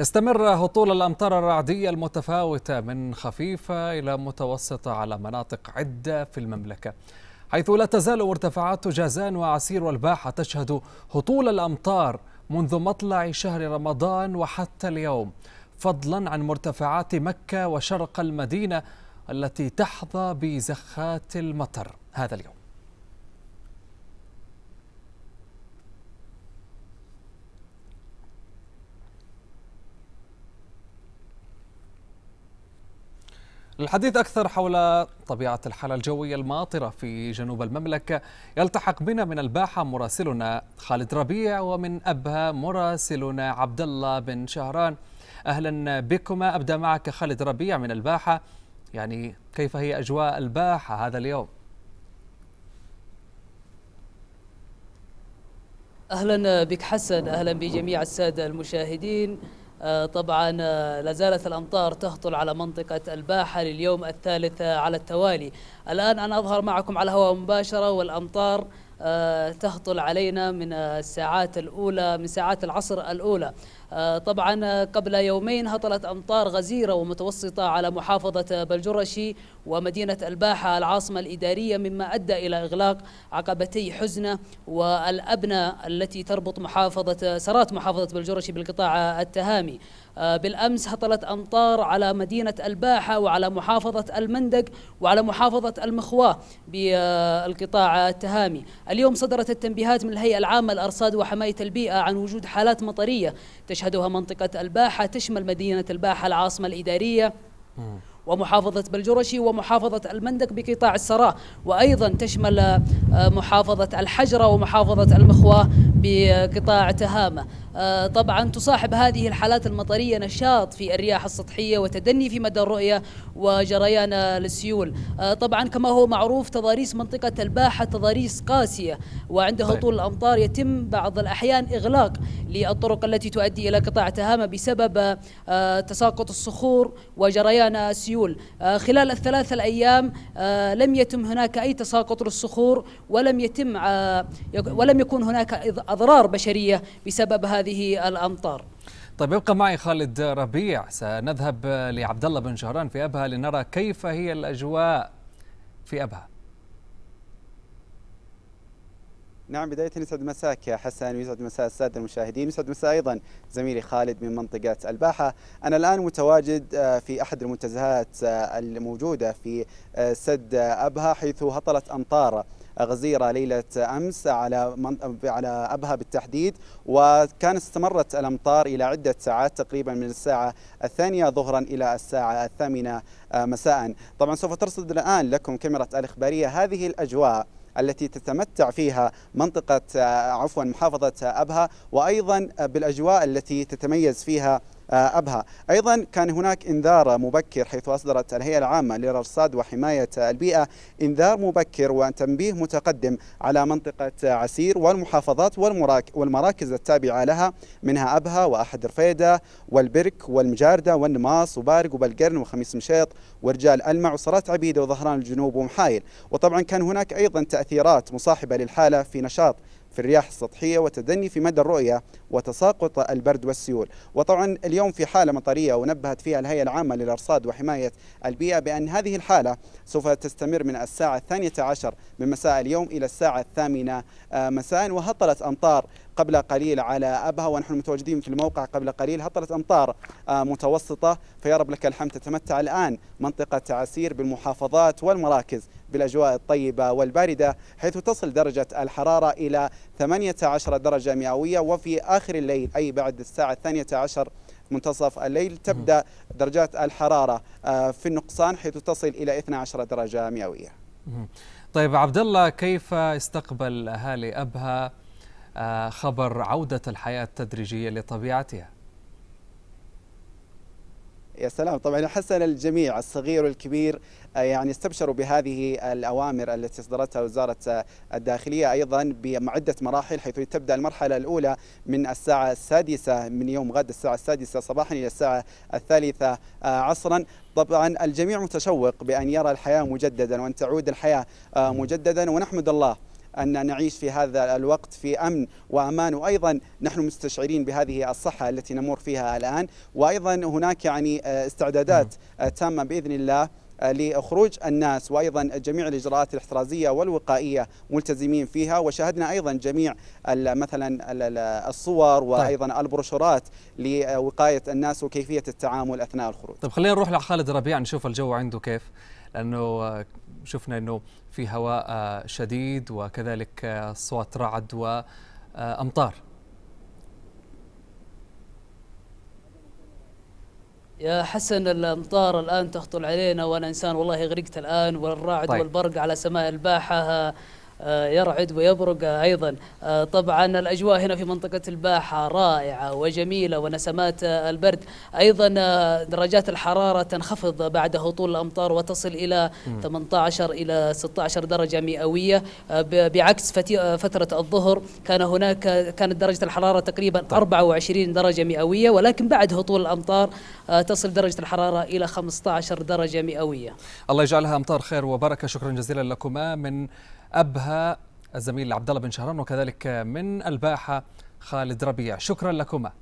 يستمر هطول الأمطار الرعدية المتفاوتة من خفيفة إلى متوسطة على مناطق عدة في المملكة حيث لا تزال مرتفعات جازان وعسير والباحة تشهد هطول الأمطار منذ مطلع شهر رمضان وحتى اليوم فضلا عن مرتفعات مكة وشرق المدينة التي تحظى بزخات المطر هذا اليوم للحديث أكثر حول طبيعة الحالة الجوية الماطرة في جنوب المملكة يلتحق بنا من الباحة مراسلنا خالد ربيع ومن أبها مراسلنا عبد الله بن شهران أهلا بكما أبدأ معك خالد ربيع من الباحة يعني كيف هي أجواء الباحة هذا اليوم؟ أهلا بك حسن أهلا بجميع السادة المشاهدين آه، طبعا آه، لا زالت الأمطار تهطل على منطقة الباحة لليوم الثالث على التوالي الآن أنا أظهر معكم على الهواء مباشرة والأمطار آه، تهطل علينا من الساعات الأولى من ساعات العصر الأولى آه، طبعا قبل يومين هطلت أمطار غزيرة ومتوسطة على محافظة بلجرشي ومدينة الباحة العاصمة الإدارية مما أدى إلى إغلاق عقبتي حزنة والأبنة التي تربط محافظة سرات محافظة بلجرشي بالقطاع التهامي آه، بالأمس هطلت أمطار على مدينة الباحة وعلى محافظة المندق وعلى محافظة المخواة بالقطاع التهامي اليوم صدرت التنبيهات من الهيئة العامة للأرصاد وحماية البيئة عن وجود حالات مطرية تشهدها منطقة الباحة تشمل مدينة الباحة العاصمة الإدارية ومحافظة بلجرشي ومحافظة المندق بقطاع السراء وأيضا تشمل آه، محافظة الحجرة ومحافظة المخواة بقطاع تهامة آه، طبعا تصاحب هذه الحالات المطرية نشاط في الرياح السطحية وتدني في مدى الرؤية وجريان السيول آه، طبعا كما هو معروف تضاريس منطقة الباحة تضاريس قاسية وعند هطول طيب. الأمطار يتم بعض الأحيان إغلاق للطرق التي تؤدي إلى قطاع تهامة بسبب آه، تساقط الصخور وجريان السيول خلال الثلاثة الأيام لم يتم هناك أي تساقط للصخور ولم يتم ولم يكون هناك أضرار بشرية بسبب هذه الأمطار طيب يبقى معي خالد ربيع سنذهب لعبد الله بن شهران في أبها لنرى كيف هي الأجواء في أبها نعم بداية يسعد مساك يا حسن ويسعد مساء السادة المشاهدين ويسعد مساء أيضا زميلي خالد من منطقة الباحة أنا الآن متواجد آه، في أحد المنتزهات آه، الموجودة في آه، سد أبها حيث هطلت أمطار غزيرة ليلة أمس على على أبها بالتحديد وكان استمرت الأمطار إلى عدة ساعات تقريبا من الساعة الثانية ظهرا إلى الساعة الثامنة آه، مساء طبعا سوف ترصد الآن لكم كاميرا الإخبارية هذه الأجواء التي تتمتع فيها منطقة آه، عفوا محافظة أبها وأيضا بالأجواء التي تتميز فيها آه، أبها أيضا كان هناك إنذار مبكر حيث أصدرت الهيئة العامة للأرصاد وحماية البيئة إنذار مبكر وتنبيه متقدم على منطقة عسير والمحافظات والمراكز التابعة لها منها أبها وأحد رفيدة والبرك والمجاردة والنماص وبارق وبلقرن وخميس مشيط ورجال ألمع وصرات عبيدة وظهران الجنوب ومحايل وطبعا كان هناك أيضا تأثيرات مصاحبة للحالة في نشاط في الرياح السطحية وتدني في مدى الرؤية وتساقط البرد والسيول وطبعا اليوم في حالة مطرية ونبهت فيها الهيئة العامة للأرصاد وحماية البيئة بأن هذه الحالة سوف تستمر من الساعة الثانية عشر من مساء اليوم إلى الساعة الثامنة آه، مساء وهطلت أمطار قبل قليل على أبها ونحن متواجدين في الموقع قبل قليل هطلت أمطار آه، متوسطة فيا رب لك الحمد تتمتع الآن منطقة عسير بالمحافظات والمراكز بالأجواء الطيبة والباردة حيث تصل درجة الحرارة إلى 18 درجة مئوية وفي آخر الليل أي بعد الساعة الثانية عشر منتصف الليل تبدأ درجات الحرارة آه، في النقصان حيث تصل إلى 12 درجة مئوية طيب عبد الله كيف استقبل أهالي أبها آه، خبر عودة الحياة التدريجية لطبيعتها؟ يا سلام طبعا حسن الجميع الصغير والكبير آه، يعني استبشروا بهذه الأوامر التي أصدرتها وزارة آه، الداخلية أيضا بعدة مراحل حيث تبدأ المرحلة الأولى من الساعة السادسة من يوم غد الساعة السادسة صباحا إلى الساعة الثالثة آه، عصرا طبعا الجميع متشوق بأن يرى الحياة مجددا وأن تعود الحياة مجددا ونحمد الله أن نعيش في هذا الوقت في أمن وأمان وأيضا نحن مستشعرين بهذه الصحة التي نمر فيها الآن وأيضا هناك يعني آه، استعدادات آه، تامة بإذن الله آه، لخروج الناس وايضا جميع الاجراءات الاحترازيه والوقائيه ملتزمين فيها وشاهدنا ايضا جميع مثلا الصور طيب. وايضا طيب. البروشورات لوقايه الناس وكيفيه التعامل اثناء الخروج. طيب خلينا نروح لخالد ربيع نشوف الجو عنده كيف لانه شفنا أنه في هواء آه، شديد وكذلك آه، صوت رعد وأمطار يا حسن الامطار الان تهطل علينا وانا انسان والله غرقت الان والرعد طيب. والبرق على سماء الباحه آه، يرعد ويبرق أيضا آه، طبعا الأجواء هنا في منطقة الباحة رائعة وجميلة ونسمات البرد أيضا آه، درجات الحرارة تنخفض بعد هطول الأمطار وتصل إلى 18 إلى 16 درجة مئوية بعكس فترة الظهر كان هناك كانت درجة الحرارة تقريبا 24 طيب. درجة مئوية ولكن بعد هطول الأمطار تصل درجة الحرارة إلى 15 درجة مئوية الله يجعلها أمطار خير وبركة شكرا جزيلا لكما من أبها الزميل عبد الله بن شهران وكذلك من الباحة خالد ربيع شكرا لكما